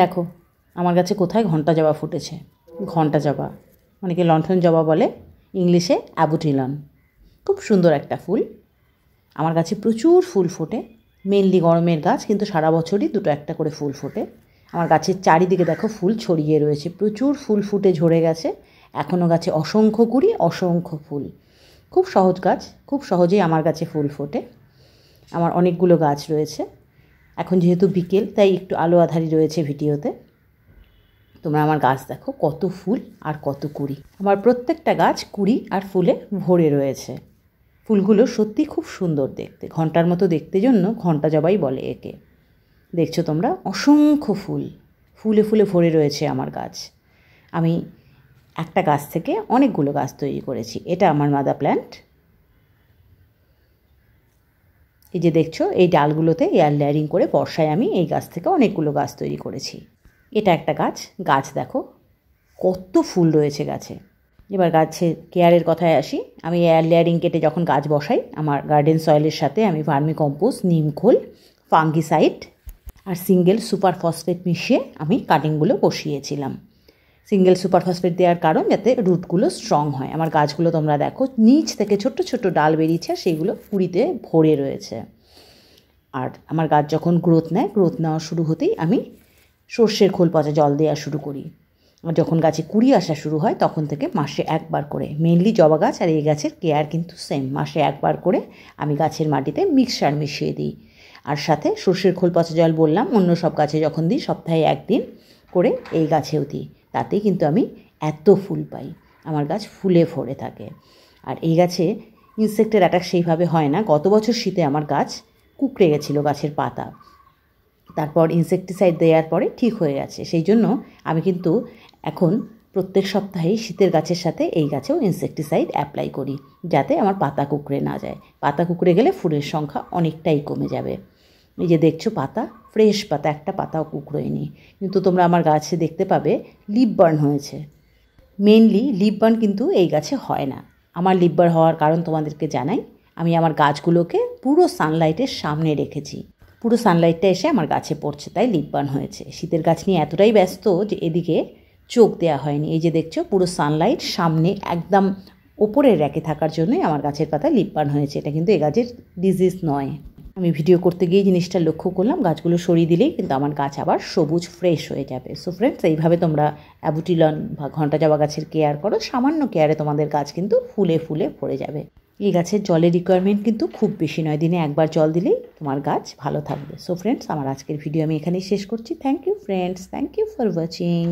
দেখো আমার কাছে কোথায় ঘন্টা জবা ফুটেছে ঘন্টা জবা অনেকে লণ্ঠন জবা বলে ইংলিশে অ্যাবুটিলন খুব সুন্দর একটা ফুল আমার কাছে প্রচুর ফুল ফোটে মেনলি গরমের গাছ কিন্তু সারা বছরই দুটো একটা করে ফুল ফোটে আমার গাছের চারিদিকে দেখো ফুল ছড়িয়ে রয়েছে প্রচুর ফুল ফুটে ঝরে গেছে এখনও গাছে অসংখ্য কুড়ি অসংখ্য ফুল খুব সহজ গাছ খুব সহজেই আমার গাছে ফুল ফোটে আমার অনেকগুলো গাছ রয়েছে এখন যেহেতু বিকেল তাই একটু আলো আধারি রয়েছে ভিডিওতে তোমরা আমার গাছ দেখো কত ফুল আর কত কুড়ি আমার প্রত্যেকটা গাছ কুড়ি আর ফুলে ভরে রয়েছে ফুলগুলো সত্যি খুব সুন্দর দেখতে ঘন্টার মতো দেখতে জন্য ঘন্টা জবাই বলে একে দেখছো তোমরা অসংখ্য ফুল ফুলে ফুলে ভরে রয়েছে আমার গাছ আমি একটা গাছ থেকে অনেকগুলো গাছ তৈরি করেছি এটা আমার মাদা প্ল্যান্ট এই যে দেখছো এই ডালগুলোতে এয়ার লেয়ারিং করে বর্ষায় আমি এই গাছ থেকে অনেকগুলো গাছ তৈরি করেছি এটা একটা গাছ গাছ দেখো কত ফুল রয়েছে গাছে এবার গাছের কেয়ারের কথায় আসি আমি এয়ার লেয়ারিং কেটে যখন গাছ বসাই আমার গার্ডেন সয়েলের সাথে আমি ভার্মি কম্পোস্ট নিমখোল ফাঙ্গিসাইড আর সিঙ্গেল সুপার ফসফেট মিশিয়ে আমি কাটিংগুলো বসিয়েছিলাম সিঙ্গেল সুপার ফসফেট দেওয়ার কারণ যাতে রুটগুলো স্ট্রং হয় আমার গাছগুলো তোমরা দেখো নিচ থেকে ছোট্ট ছোট্ট ডাল বেরিয়েছে আর সেইগুলো ফুড়িতে ভরে রয়েছে আর আমার গাছ যখন গ্রোথ নেয় গ্রোথ নেওয়া শুরু হতেই আমি সর্ষের খোল পচা জল দেওয়া শুরু করি আর যখন গাছে কুড়ি আসা শুরু হয় তখন থেকে মাসে একবার করে মেনলি জবা গাছ আর এই গাছের কেয়ার কিন্তু সেম মাসে একবার করে আমি গাছের মাটিতে মিক্সার মিশিয়ে দিই আর সাথে সর্ষের খোল পচা জল বললাম অন্য সব গাছে যখন দিই সপ্তাহে একদিন করে এই গাছেও দিই তাতেই কিন্তু আমি এত ফুল পাই আমার গাছ ফুলে ভরে থাকে আর এই গাছে ইনসেক্টের অ্যাটাক সেইভাবে হয় না গত বছর শীতে আমার গাছ কুকড়ে গেছিলো গাছের পাতা তারপর ইনসেকটিসাইড দেওয়ার পরে ঠিক হয়ে গেছে সেই জন্য আমি কিন্তু এখন প্রত্যেক সপ্তাহেই শীতের গাছের সাথে এই গাছেও ইনসেকটিসাইড অ্যাপ্লাই করি যাতে আমার পাতা কুকড়ে না যায় পাতা কুকড়ে গেলে ফুলের সংখ্যা অনেকটাই কমে যাবে এই যে দেখছো পাতা ফ্রেশ পাতা একটা পাতাও কুকড়োয়নি কিন্তু তোমরা আমার গাছে দেখতে পাবে লিপবার্ন হয়েছে মেনলি লিপবার্ন কিন্তু এই গাছে হয় না আমার বার্ন হওয়ার কারণ তোমাদেরকে জানাই আমি আমার গাছগুলোকে পুরো সানলাইটের সামনে রেখেছি পুরো সানলাইটটা এসে আমার গাছে পড়ছে তাই লিপবার্ন হয়েছে শীতের গাছ নিয়ে এতটাই ব্যস্ত যে এদিকে চোখ দেওয়া হয়নি এই যে দেখছো পুরো সানলাইট সামনে একদম ওপরের রেখে থাকার জন্যই আমার গাছের পাতায় লিপবার্ন হয়েছে এটা কিন্তু এ গাছের ডিজিজ নয় আমি ভিডিও করতে গিয়ে জিনিসটা লক্ষ্য করলাম গাছগুলো সরিয়ে দিলেই কিন্তু আমার গাছ আবার সবুজ ফ্রেশ হয়ে যাবে সো ফ্রেন্ডস এইভাবে তোমরা অ্যাবুটিলন বা ঘন্টা যাওয়া গাছের কেয়ার করো সামান্য কেয়ারে তোমাদের গাছ কিন্তু ফুলে ফুলে পড়ে যাবে এই গাছের জলের রিকোয়ারমেন্ট কিন্তু খুব বেশি নয় দিনে একবার জল দিলেই তোমার গাছ ভালো থাকবে সো ফ্রেন্ডস আমার আজকের ভিডিও আমি এখানেই শেষ করছি thank you friends thank you for watching